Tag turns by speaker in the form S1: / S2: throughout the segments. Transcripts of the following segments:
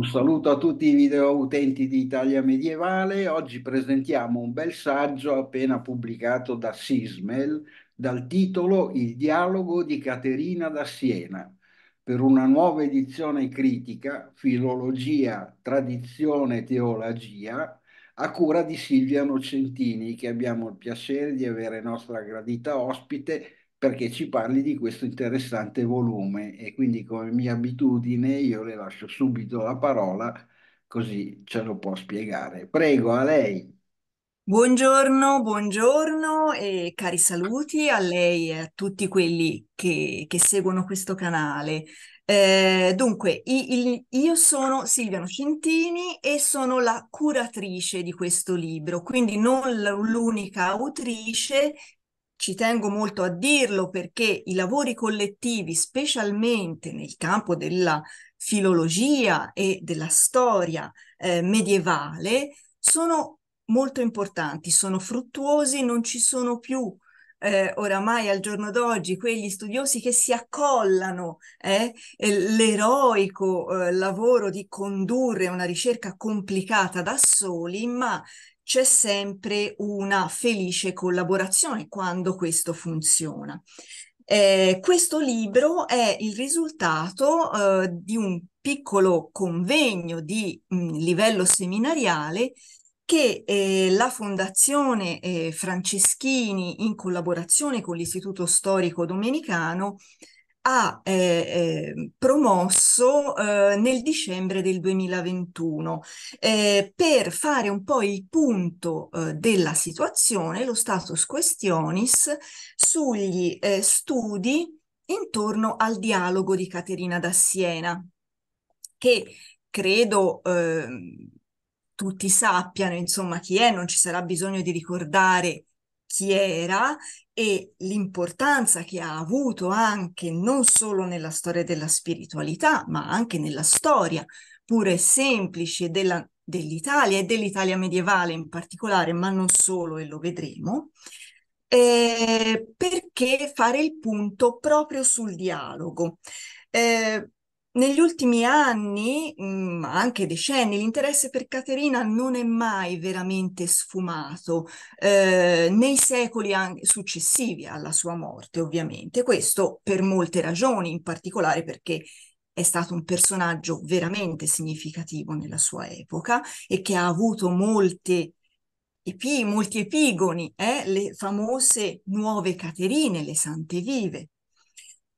S1: Un saluto a tutti i video utenti di Italia Medievale. Oggi presentiamo un bel saggio appena pubblicato da Sismel dal titolo Il dialogo di Caterina da Siena per una nuova edizione critica Filologia, Tradizione e Teologia a cura di Silvia Nocentini che abbiamo il piacere di avere nostra gradita ospite perché ci parli di questo interessante volume e quindi come mia abitudine io le lascio subito la parola così ce lo può spiegare. Prego, a lei.
S2: Buongiorno, buongiorno e cari saluti a lei e a tutti quelli che, che seguono questo canale. Eh, dunque, io sono Silvia Nocentini e sono la curatrice di questo libro, quindi non l'unica autrice, ci tengo molto a dirlo perché i lavori collettivi, specialmente nel campo della filologia e della storia eh, medievale, sono molto importanti, sono fruttuosi, non ci sono più eh, oramai al giorno d'oggi quegli studiosi che si accollano eh, l'eroico eh, lavoro di condurre una ricerca complicata da soli, ma c'è sempre una felice collaborazione quando questo funziona. Eh, questo libro è il risultato eh, di un piccolo convegno di mh, mm, livello seminariale che eh, la Fondazione eh, Franceschini, in collaborazione con l'Istituto Storico Domenicano, ha eh, ehm, promosso eh, nel dicembre del 2021. Eh, per fare un po' il punto eh, della situazione, lo status questionis sugli eh, studi intorno al dialogo di Caterina da Siena, che credo ehm, tutti sappiano insomma chi è, non ci sarà bisogno di ricordare chi era e l'importanza che ha avuto anche non solo nella storia della spiritualità, ma anche nella storia pure semplice della, dell'Italia e dell'Italia medievale in particolare, ma non solo, e lo vedremo, eh, perché fare il punto proprio sul dialogo. Eh, negli ultimi anni, ma mhmm, anche decenni, l'interesse per Caterina non è mai veramente sfumato, eh, nei secoli successivi alla sua morte, ovviamente. Questo per molte ragioni, in particolare perché è stato un personaggio veramente significativo nella sua epoca e che ha avuto molte epi, molti epigoni, eh? le famose nuove Caterine, le Sante Vive.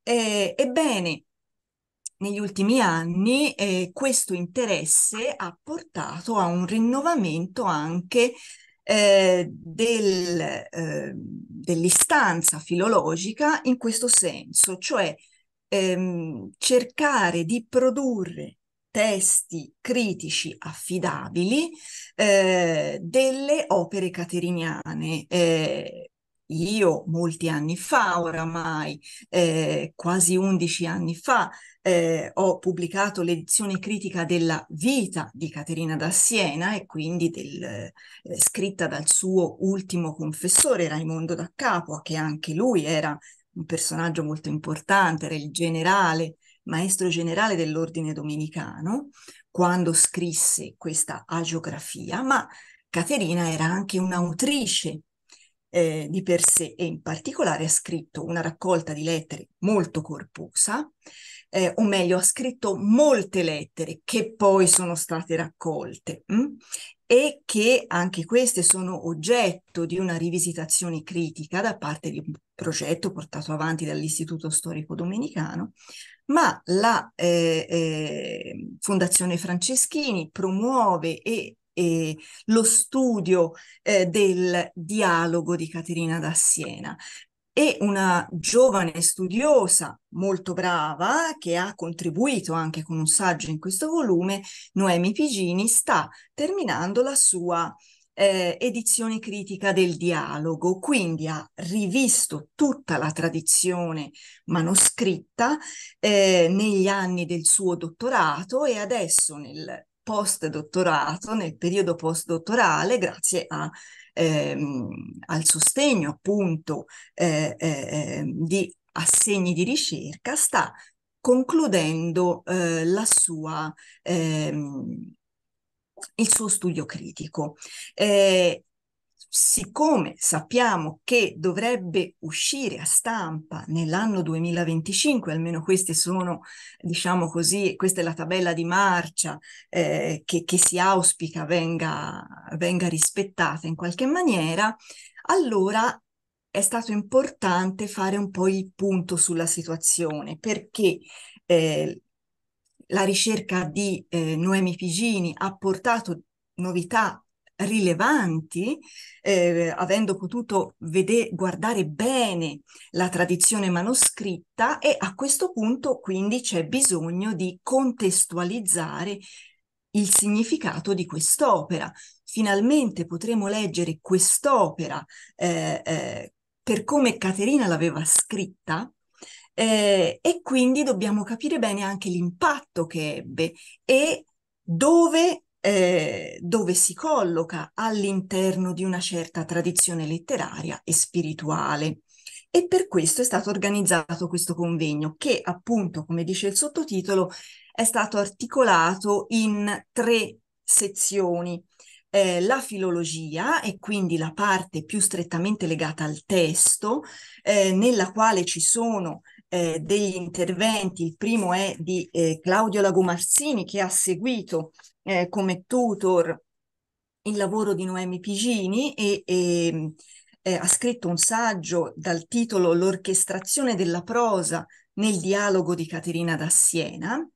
S2: Eh, ebbene, negli ultimi anni eh, questo interesse ha portato a un rinnovamento anche eh, del, eh, dell'istanza filologica in questo senso, cioè ehm, cercare di produrre testi critici affidabili eh, delle opere cateriniane eh, io molti anni fa, oramai eh, quasi 11 anni fa, eh, ho pubblicato l'edizione critica della vita di Caterina da Siena e quindi del, eh, scritta dal suo ultimo confessore Raimondo da Capua, che anche lui era un personaggio molto importante, era il generale, maestro generale dell'ordine domenicano, quando scrisse questa agiografia, ma Caterina era anche un'autrice eh, di per sé e in particolare ha scritto una raccolta di lettere molto corposa, eh, o meglio ha scritto molte lettere che poi sono state raccolte mh? Mm? e che anche queste sono oggetto di una rivisitazione critica da parte di un progetto portato avanti dall'Istituto Storico Domenicano, ma la eh, eh Fondazione Franceschini promuove e e lo studio eh, del dialogo di Caterina da Siena. È una giovane studiosa molto brava che ha contribuito anche con un saggio in questo volume, Noemi Pigini, sta terminando la sua eh, edizione critica del dialogo, quindi ha rivisto tutta la tradizione manoscritta eh, negli anni del suo dottorato e adesso nel post dottorato, nel periodo post dottorale, grazie a, ehm, al sostegno appunto eh, eh, di assegni di ricerca, sta concludendo eh, la sua, ehm, il suo studio critico. Eh, siccome sappiamo che dovrebbe uscire a stampa nell'anno 2025, almeno queste sono, diciamo così, questa è la tabella di marcia eh, che, che, si auspica venga, venga rispettata in qualche maniera, allora è stato importante fare un po' il punto sulla situazione perché eh, la ricerca di eh, Noemi Pigini ha portato novità rilevanti, eh, avendo potuto vede- guardare bene la tradizione manoscritta e a questo punto quindi c'è bisogno di contestualizzare il significato di quest'opera. Finalmente potremo leggere quest'opera eh, eh, per come Caterina l'aveva scritta eh, e quindi dobbiamo capire bene anche l'impatto che ebbe e dove eh, dove si colloca all'interno di una certa tradizione letteraria e spirituale. E per questo è stato organizzato questo convegno che appunto, come dice il sottotitolo, è stato articolato in tre sezioni. Eh, la filologia e quindi la parte più strettamente legata al testo, eh, nella quale ci sono eh, degli interventi. Il primo è di eh, Claudio Lagomarsini che ha seguito eh, come tutor il lavoro di Noemi Pigini e, e eh, ha scritto un saggio dal titolo L'orchestrazione della prosa nel dialogo di Caterina da Siena,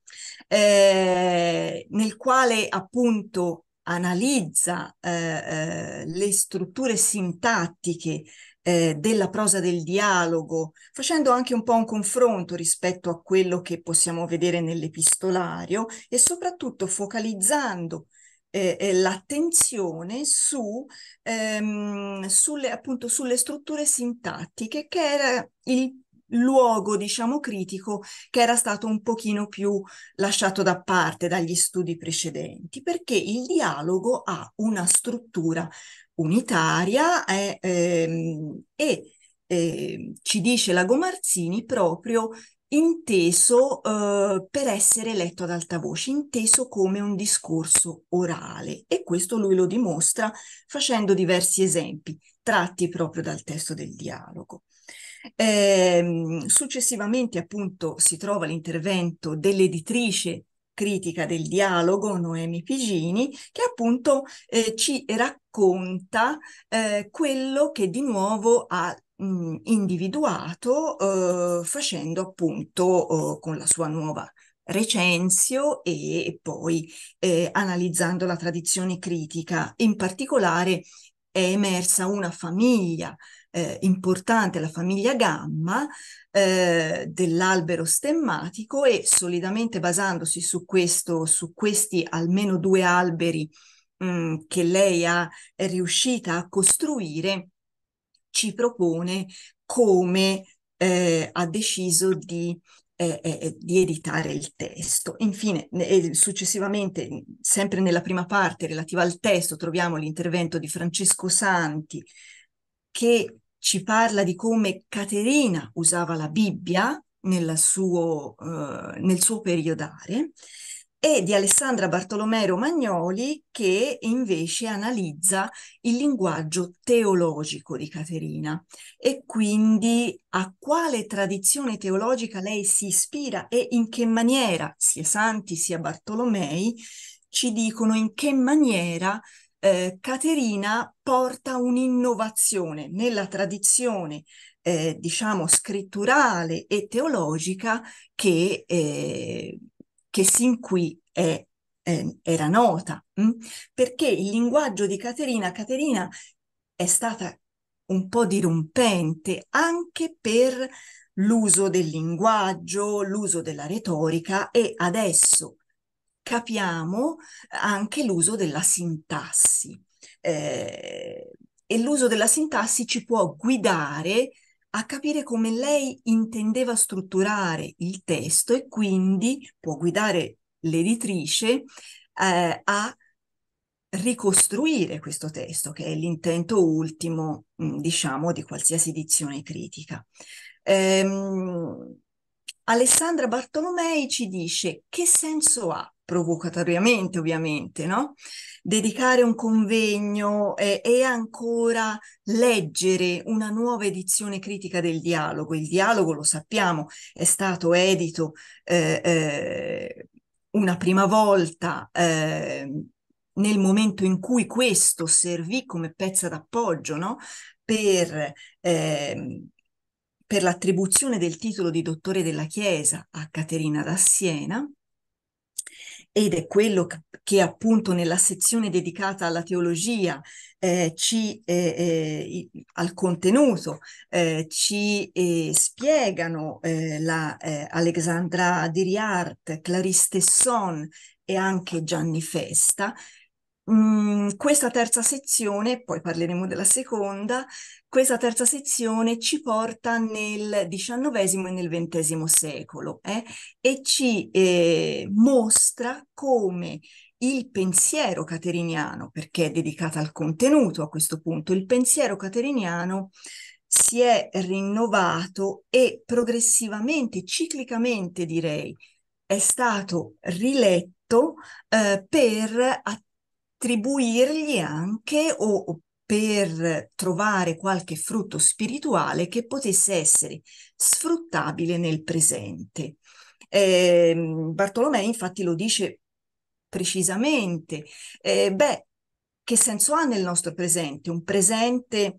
S2: eh, nel quale appunto analizza eh, eh le strutture sintattiche eh, della prosa del dialogo, facendo anche un po' un confronto rispetto a quello che possiamo vedere nell'epistolario e soprattutto focalizzando eh, eh, l'attenzione su, ehm, sulle, appunto, sulle strutture sintattiche, che era il luogo, diciamo, critico che era stato un pochino più lasciato da parte dagli studi precedenti, perché il dialogo ha una struttura unitaria eh, ehm, e eh, ci dice Lago Marzini proprio inteso eh, per essere letto ad alta voce, inteso come un discorso orale e questo lui lo dimostra facendo diversi esempi tratti proprio dal testo del dialogo. Eh, successivamente appunto si trova l'intervento dell'editrice critica del dialogo, Noemi Pigini, che appunto eh, ci racconta eh, quello che di nuovo ha mh, mm, individuato eh, facendo appunto eh, con la sua nuova recenzio e poi eh, analizzando la tradizione critica, in particolare è emersa una famiglia eh, importante, la famiglia Gamma, eh, dell'albero stemmatico e solidamente basandosi su, questo, su questi almeno due alberi mh, mm, che lei ha, è riuscita a costruire, ci propone come eh, ha deciso di eh, eh, di editare il testo. Infine, eh, successivamente, sempre nella prima parte relativa al testo, troviamo l'intervento di Francesco Santi che ci parla di come Caterina usava la Bibbia suo, eh, nel suo periodare e di Alessandra Bartolomeo Magnoli che invece analizza il linguaggio teologico di Caterina e quindi a quale tradizione teologica lei si ispira e in che maniera, sia Santi sia Bartolomei, ci dicono in che maniera eh, Caterina porta un'innovazione nella tradizione eh, diciamo scritturale e teologica che eh, che sin qui è, eh, era nota, mh? Mm? perché il linguaggio di Caterina, Caterina è stata un po' dirompente anche per l'uso del linguaggio, l'uso della retorica e adesso capiamo anche l'uso della sintassi. Eh, e l'uso della sintassi ci può guidare a capire come lei intendeva strutturare il testo e quindi può guidare l'editrice eh, a ricostruire questo testo, che è l'intento ultimo, mm, diciamo, di qualsiasi edizione critica. Ehm, Alessandra Bartolomei ci dice che senso ha provocatoriamente ovviamente, no? Dedicare un convegno eh, e ancora leggere una nuova edizione critica del dialogo. Il dialogo, lo sappiamo, è stato edito eh, eh, una prima volta eh, nel momento in cui questo servì come pezza d'appoggio, no? Per ehm, per l'attribuzione del titolo di dottore della Chiesa a Caterina da Siena ed è quello che appunto nella sezione dedicata alla teologia, eh, ci, eh, eh, al contenuto, eh, ci eh, spiegano eh, la, Alexandra Diriart, Clarisse Tesson e anche Gianni Festa, Mm, questa terza sezione, poi parleremo della seconda, questa terza sezione ci porta nel XIX e nel XX secolo eh, e ci eh, mostra come il pensiero cateriniano, perché è dedicata al contenuto a questo punto, il pensiero cateriniano si è rinnovato e progressivamente, ciclicamente direi, è stato riletto eh, per attivare attribuirgli anche o, per trovare qualche frutto spirituale che potesse essere sfruttabile nel presente. Eh, Bartolomei infatti lo dice precisamente, eh, beh, che senso ha nel nostro presente? Un presente,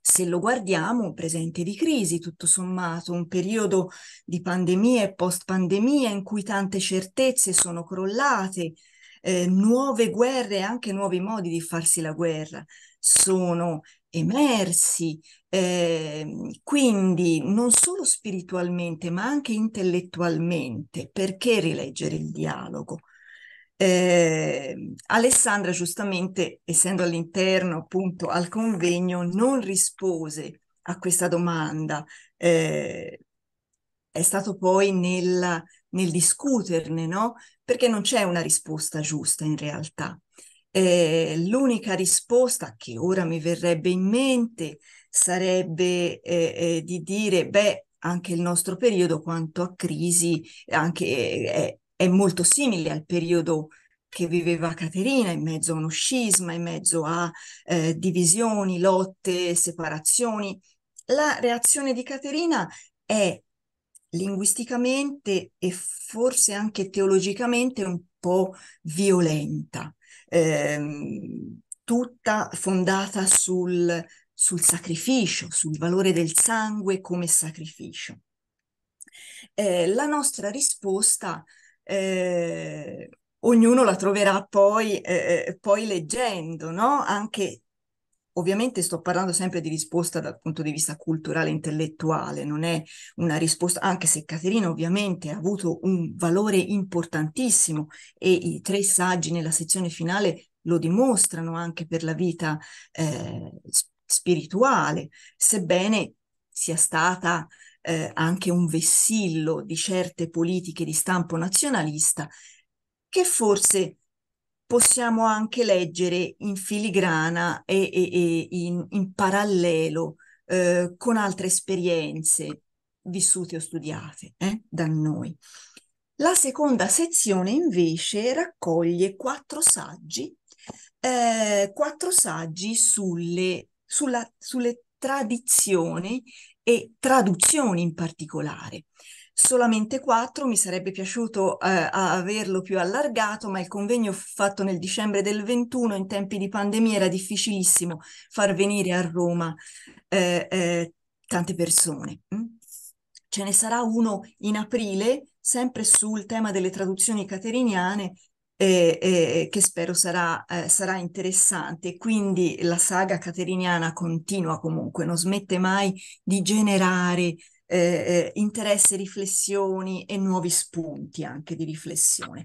S2: se lo guardiamo, un presente di crisi, tutto sommato, un periodo di pandemia e post-pandemia in cui tante certezze sono crollate, eh, nuove guerre e anche nuovi modi di farsi la guerra sono emersi, eh, quindi non solo spiritualmente ma anche intellettualmente, perché rileggere il dialogo? Eh, Alessandra giustamente, essendo all'interno appunto al convegno, non rispose a questa domanda. Eh, è stato poi nel, nel discuterne, no? perché non c'è una risposta giusta in realtà. Eh, l'unica risposta che ora mi verrebbe in mente sarebbe eh, eh di dire, beh, anche il nostro periodo quanto a crisi anche, eh, è, è molto simile al periodo che viveva Caterina in mezzo a uno scisma, in mezzo a eh, divisioni, lotte, separazioni. La reazione di Caterina è linguisticamente e forse anche teologicamente un po' violenta, ehm, tutta fondata sul, sul sacrificio, sul valore del sangue come sacrificio. Eh, la nostra risposta eh, ognuno la troverà poi, eh, eh poi leggendo, no? anche Ovviamente sto parlando sempre di risposta dal punto di vista culturale e intellettuale, non è una risposta, anche se Caterina ovviamente ha avuto un valore importantissimo e i tre saggi nella sezione finale lo dimostrano anche per la vita eh, spirituale, sebbene sia stata eh, anche un vessillo di certe politiche di stampo nazionalista che forse possiamo anche leggere in filigrana e, e, e in, in, parallelo eh, con altre esperienze vissute o studiate eh, da noi. La seconda sezione invece raccoglie quattro saggi, eh, quattro saggi sulle, sulla, sulle tradizioni e traduzioni in particolare solamente quattro, mi sarebbe piaciuto eh, averlo più allargato, ma il convegno fatto nel dicembre del 21 in tempi di pandemia era difficilissimo far venire a Roma eh, eh, tante persone. Mm? Ce ne sarà uno in aprile, sempre sul tema delle traduzioni cateriniane, eh, eh, che spero sarà, eh, sarà, interessante. Quindi la saga cateriniana continua comunque, non smette mai di generare eh, eh interesse, riflessioni e nuovi spunti anche di riflessione.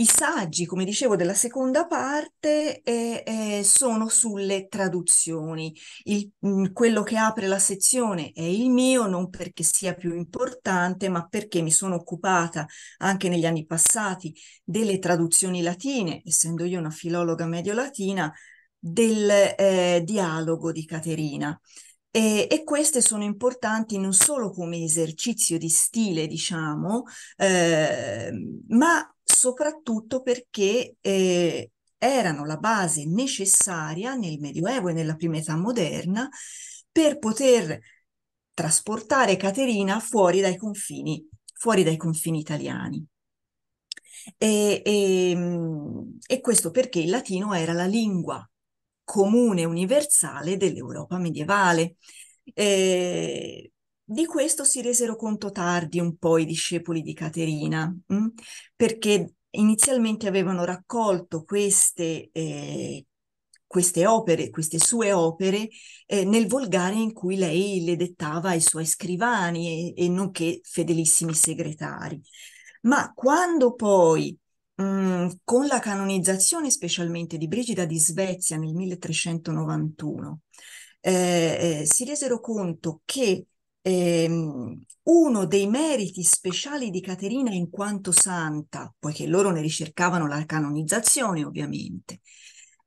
S2: I saggi, come dicevo, della seconda parte eh, eh, sono sulle traduzioni. Il, mh, mm, quello che apre la sezione è il mio, non perché sia più importante, ma perché mi sono occupata anche negli anni passati delle traduzioni latine, essendo io una filologa medio-latina, del eh, dialogo di Caterina. E, e, queste sono importanti non solo come esercizio di stile, diciamo, eh, ma soprattutto perché eh, erano la base necessaria nel Medioevo e nella prima età moderna per poter trasportare Caterina fuori dai confini, fuori dai confini italiani. E, e, ehm, e questo perché il latino era la lingua comune universale dell'Europa medievale. Eh, di questo si resero conto tardi un po' i discepoli di Caterina, mh? Mm? perché inizialmente avevano raccolto queste, eh, queste opere, queste sue opere, eh, nel volgare in cui lei le dettava ai suoi scrivani e, e nonché fedelissimi segretari. Ma quando poi Mm, con la canonizzazione specialmente di Brigida di Svezia nel 1391, eh, eh, si resero conto che ehm, uno dei meriti speciali di Caterina in quanto santa, poiché loro ne ricercavano la canonizzazione ovviamente,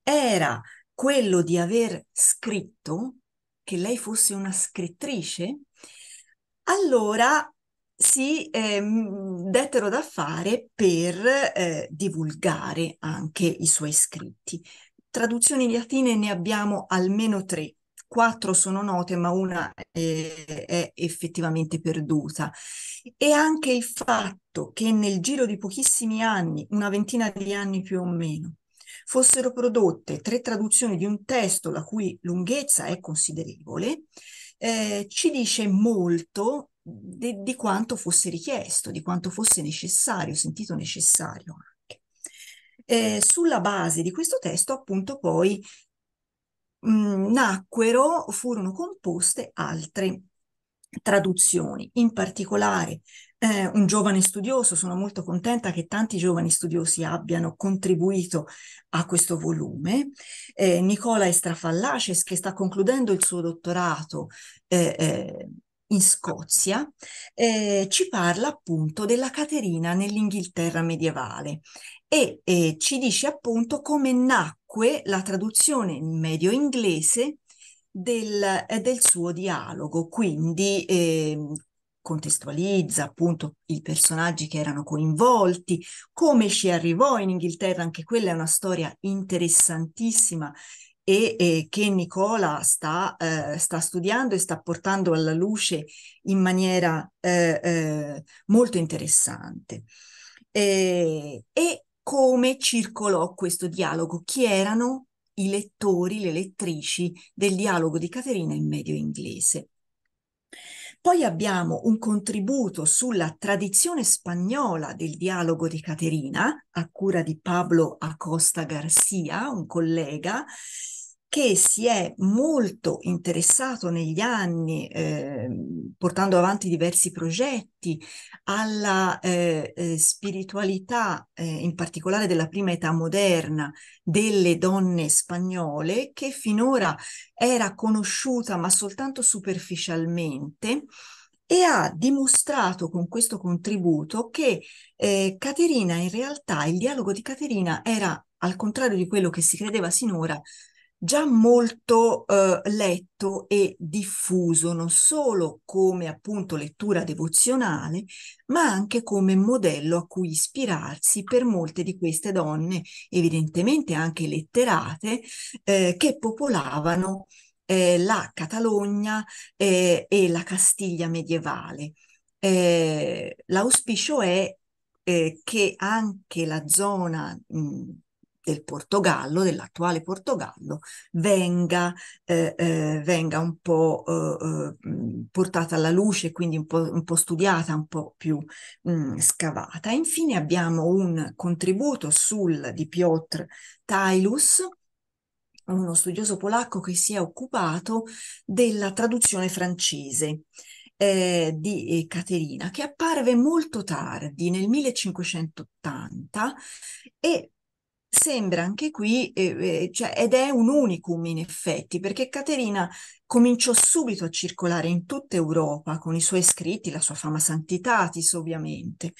S2: era quello di aver scritto che lei fosse una scrittrice, allora si eh, dettero da fare per eh, divulgare anche i suoi scritti. Traduzioni latine ne abbiamo almeno tre, quattro sono note, ma una eh, è effettivamente perduta. E anche il fatto che nel giro di pochissimi anni, una ventina di anni più o meno, fossero prodotte tre traduzioni di un testo la cui lunghezza è considerevole, eh, ci dice molto di, di quanto fosse richiesto, di quanto fosse necessario, sentito necessario anche. Eh, sulla base di questo testo, appunto, poi mh, mm, nacquero, furono composte altre traduzioni, in particolare eh, un giovane studioso, sono molto contenta che tanti giovani studiosi abbiano contribuito a questo volume, eh, Nicola Estrafallaces che sta concludendo il suo dottorato eh, eh in Scozia, eh, ci parla appunto della Caterina nell'Inghilterra medievale e eh, ci dice appunto come nacque la traduzione in medio inglese del, eh, del suo dialogo, quindi ehm, contestualizza appunto i personaggi che erano coinvolti, come ci arrivò in Inghilterra, anche quella è una storia interessantissima e, e che Nicola sta, eh, sta, studiando e sta portando alla luce in maniera eh, eh, molto interessante. E, e come circolò questo dialogo? Chi erano i lettori, le lettrici del dialogo di Caterina in medio inglese? Poi abbiamo un contributo sulla tradizione spagnola del dialogo di Caterina, a cura di Pablo Acosta Garcia, un collega, che si è molto interessato negli anni, eh, portando avanti diversi progetti, alla eh, eh, spiritualità, eh, in particolare della prima età moderna, delle donne spagnole, che finora era conosciuta ma soltanto superficialmente, e ha dimostrato con questo contributo che eh, Caterina, in realtà, il dialogo di Caterina era, al contrario di quello che si credeva sinora, già molto eh, letto e diffuso non solo come appunto lettura devozionale, ma anche come modello a cui ispirarsi per molte di queste donne, evidentemente anche letterate, eh, che popolavano eh, la Catalogna eh, e la Castiglia medievale. Eh, l'auspicio è eh, che anche la zona mh, del Portogallo, dell'attuale Portogallo, venga, eh, eh, venga un po' eh, eh mm, portata alla luce, quindi un po', un po studiata, un po' più mh, mm, scavata. Infine abbiamo un contributo sul di Piotr Tailus, uno studioso polacco che si è occupato della traduzione francese. Eh, di eh, Caterina, che apparve molto tardi, nel 1580, e sembra anche qui, eh, eh, cioè, ed è un unicum in effetti, perché Caterina cominciò subito a circolare in tutta Europa con i suoi scritti, la sua fama santitatis ovviamente.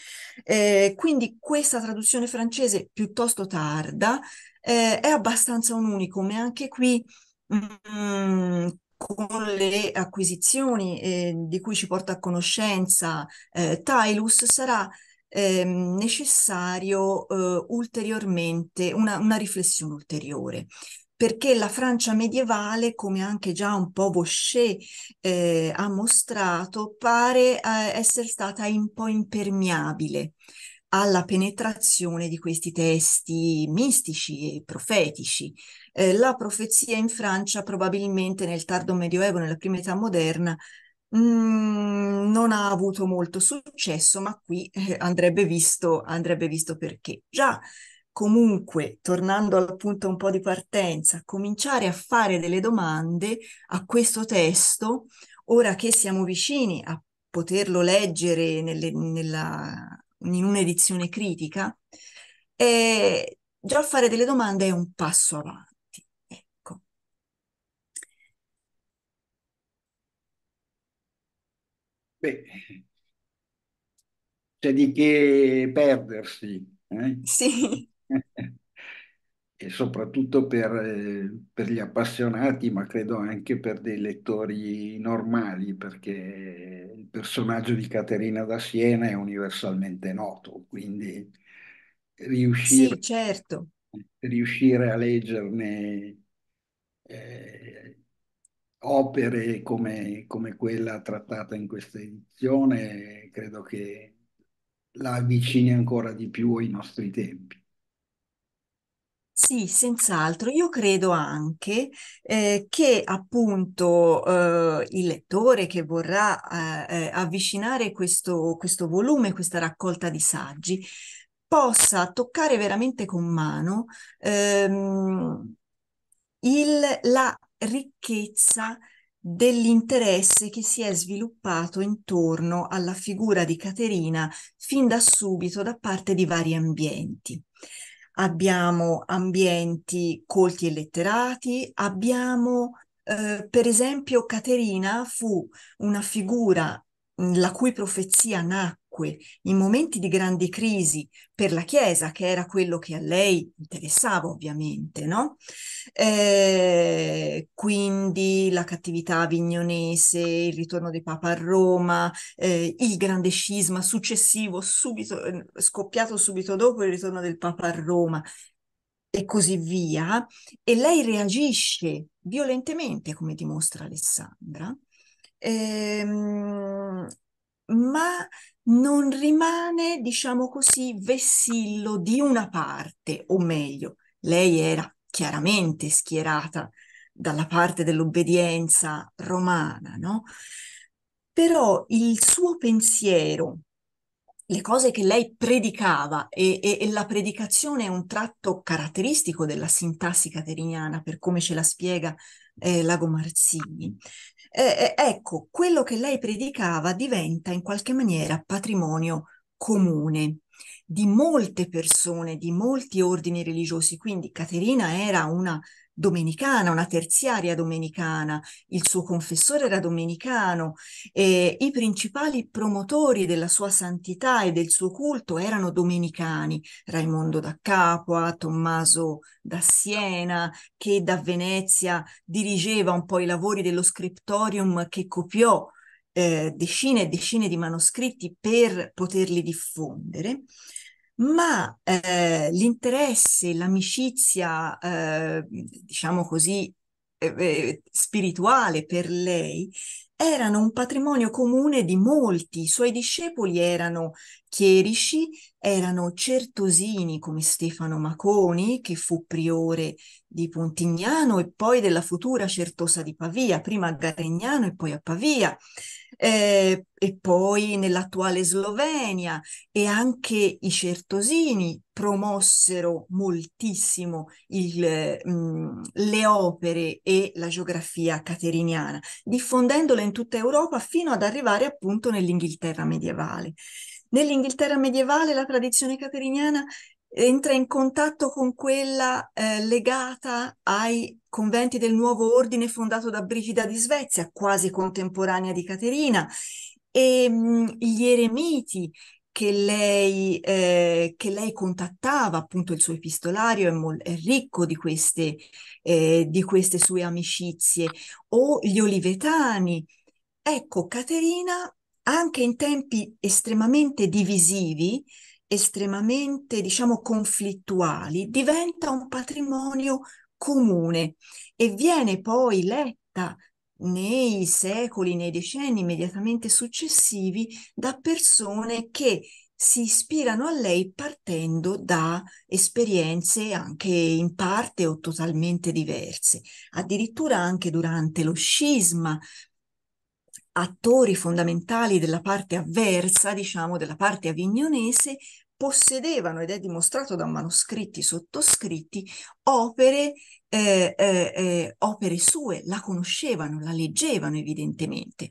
S2: Eh, quindi questa traduzione francese piuttosto tarda eh, è abbastanza un unicum e anche qui... Mm, con le acquisizioni eh, di cui ci porta a conoscenza eh, Tylus sarà eh, necessario eh, ulteriormente una, una riflessione ulteriore perché la Francia medievale, come anche già un po' Bosché eh, ha mostrato, pare eh, essere stata un po' impermeabile alla penetrazione di questi testi mistici e profetici. Eh, la profezia in Francia probabilmente nel tardo medioevo, nella prima età moderna, Mm, non ha avuto molto successo, ma qui eh, andrebbe, visto, andrebbe visto perché. Già, comunque, tornando al punto un po' di partenza, cominciare a fare delle domande a questo testo, ora che siamo vicini a poterlo leggere nelle, nella, in un'edizione critica, eh, già fare delle domande è un passo avanti.
S1: c'è di che perdersi, eh? Sì. E soprattutto per, eh, per, gli appassionati, ma credo anche per dei lettori normali, perché il personaggio di Caterina da Siena è universalmente noto, quindi riuscire, certo. riuscire a leggerne eh, opere come, come quella trattata in questa edizione credo che la avvicini ancora di più ai nostri tempi.
S2: Sì, senz'altro. Io credo anche eh, che appunto eh, il lettore che vorrà eh, eh avvicinare questo, questo volume, questa raccolta di saggi, possa toccare veramente con mano ehm, il, la ricchezza dell'interesse che si è sviluppato intorno alla figura di Caterina fin da subito da parte di vari ambienti. Abbiamo ambienti colti e letterati, abbiamo eh, per esempio Caterina fu una figura la cui profezia nacque dunque in momenti di grandi crisi per la Chiesa, che era quello che a lei interessava ovviamente, no? Eh, quindi la cattività avignonese, il ritorno del Papa a Roma, eh, il grande scisma successivo, subito, eh, scoppiato subito dopo il ritorno del Papa a Roma, e così via, e lei reagisce violentemente, come dimostra Alessandra, ehm, ma non rimane, diciamo così, vessillo di una parte, o meglio, lei era chiaramente schierata dalla parte dell'obbedienza romana, no? Però il suo pensiero, le cose che lei predicava, e, e, e la predicazione è un tratto caratteristico della sintassi cateriniana, per come ce la spiega eh, Lago Marzini, eh, eh, ecco, quello che lei predicava diventa in qualche maniera patrimonio comune di molte persone, di molti ordini religiosi. Quindi Caterina era una domenicana, una terziaria domenicana, il suo confessore era domenicano, eh, i principali promotori della sua santità e del suo culto erano domenicani, Raimondo da Capua, Tommaso da Siena, che da Venezia dirigeva un po' i lavori dello scriptorium che copiò eh, decine e decine di manoscritti per poterli diffondere ma eh, l'interesse, l'amicizia, eh, diciamo così, eh, eh, spirituale per lei erano un patrimonio comune di molti. I suoi discepoli erano chierici, erano certosini come Stefano Maconi, che fu priore di Pontignano e poi della futura certosa di Pavia, prima a Garegnano e poi a Pavia eh, e poi nell'attuale Slovenia e anche i certosini promossero moltissimo il, mh, mm, le opere e la geografia cateriniana, diffondendole in tutta Europa fino ad arrivare appunto nell'Inghilterra medievale. Nell'Inghilterra medievale la tradizione cateriniana entra in contatto con quella eh, legata ai conventi del nuovo ordine fondato da Brigida di Svezia, quasi contemporanea di Caterina, e mh, mm, gli eremiti che lei, eh, che lei, contattava, appunto il suo epistolario è, mol- è ricco di queste, eh, di queste sue amicizie, o gli olivetani. Ecco, Caterina, anche in tempi estremamente divisivi, estremamente, diciamo, conflittuali, diventa un patrimonio comune e viene poi letta nei secoli, nei decenni immediatamente successivi da persone che si ispirano a lei partendo da esperienze anche in parte o totalmente diverse. Addirittura anche durante lo scisma attori fondamentali della parte avversa, diciamo, della parte avignonese, possedevano, ed è dimostrato da manoscritti sottoscritti, opere, eh, eh, eh, opere sue, la conoscevano, la leggevano evidentemente.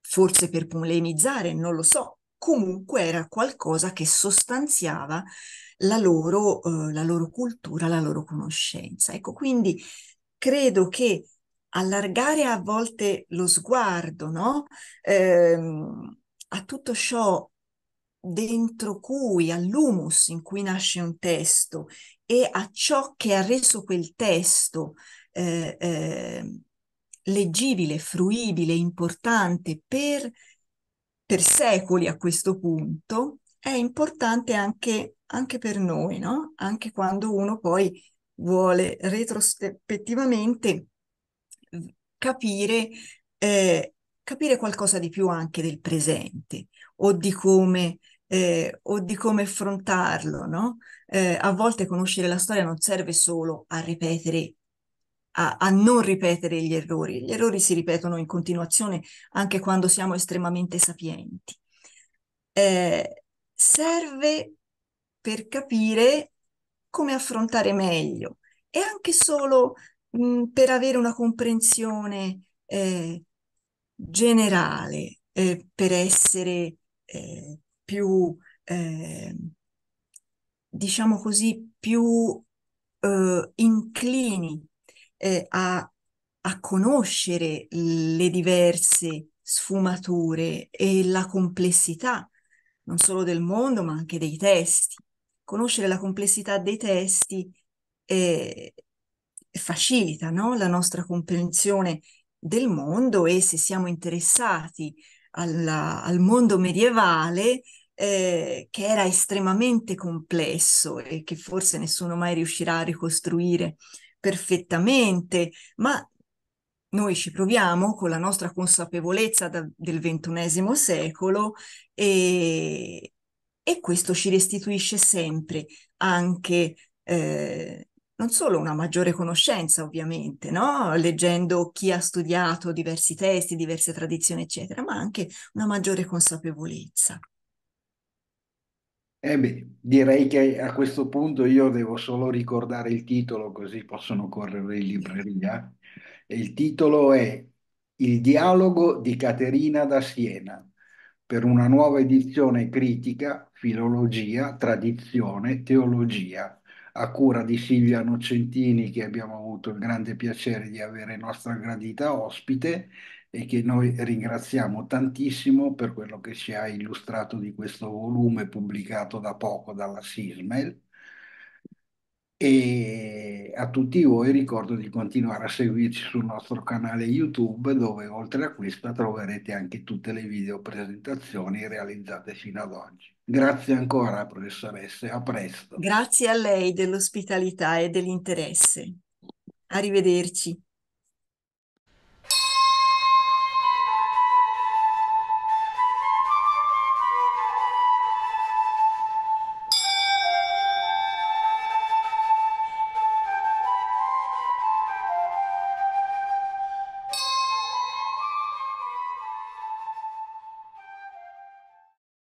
S2: Forse per polemizzare, non lo so, comunque era qualcosa che sostanziava la loro, eh, la loro cultura, la loro conoscenza. Ecco, quindi credo che allargare a volte lo sguardo no? eh, a tutto ciò dentro cui, all'humus in cui nasce un testo e a ciò che ha reso quel testo eh, eh, leggibile, fruibile, importante per, per, secoli a questo punto, è importante anche, anche per noi, no? anche quando uno poi vuole retrospettivamente capire, eh, capire qualcosa di più anche del presente o di come eh, o di come affrontarlo, no? Eh, a volte conoscere la storia non serve solo a ripetere, a, a non ripetere gli errori. Gli errori si ripetono in continuazione anche quando siamo estremamente sapienti. Eh, serve per capire come affrontare meglio e anche solo mh, per avere una comprensione eh, generale, eh, per essere eh, più, eh, diciamo così, più eh, inclini eh, a, a conoscere le diverse sfumature e la complessità, non solo del mondo, ma anche dei testi. Conoscere la complessità dei testi eh, facilita no? la nostra comprensione del mondo e se siamo interessati alla, al mondo medievale eh, che era estremamente complesso e che forse nessuno mai riuscirà a ricostruire perfettamente, ma noi ci proviamo con la nostra consapevolezza da, del ventunesimo secolo e, e questo ci restituisce sempre anche eh, non solo una maggiore conoscenza, ovviamente, no? leggendo chi ha studiato diversi testi, diverse tradizioni, eccetera, ma anche una maggiore consapevolezza.
S1: Eh beh, direi che a questo punto io devo solo ricordare il titolo, così possono correre in libreria. Il titolo è Il dialogo di Caterina da Siena per una nuova edizione critica, filologia, tradizione, teologia a cura di Silvia Nocentini che abbiamo avuto il grande piacere di avere nostra gradita ospite e che noi ringraziamo tantissimo per quello che ci ha illustrato di questo volume pubblicato da poco dalla Sismel e a tutti voi ricordo di continuare a seguirci sul nostro canale YouTube dove oltre a questa troverete anche tutte le video presentazioni realizzate fino ad oggi. Grazie ancora professoressa, a presto.
S2: Grazie a lei dell'ospitalità e dell'interesse. Arrivederci.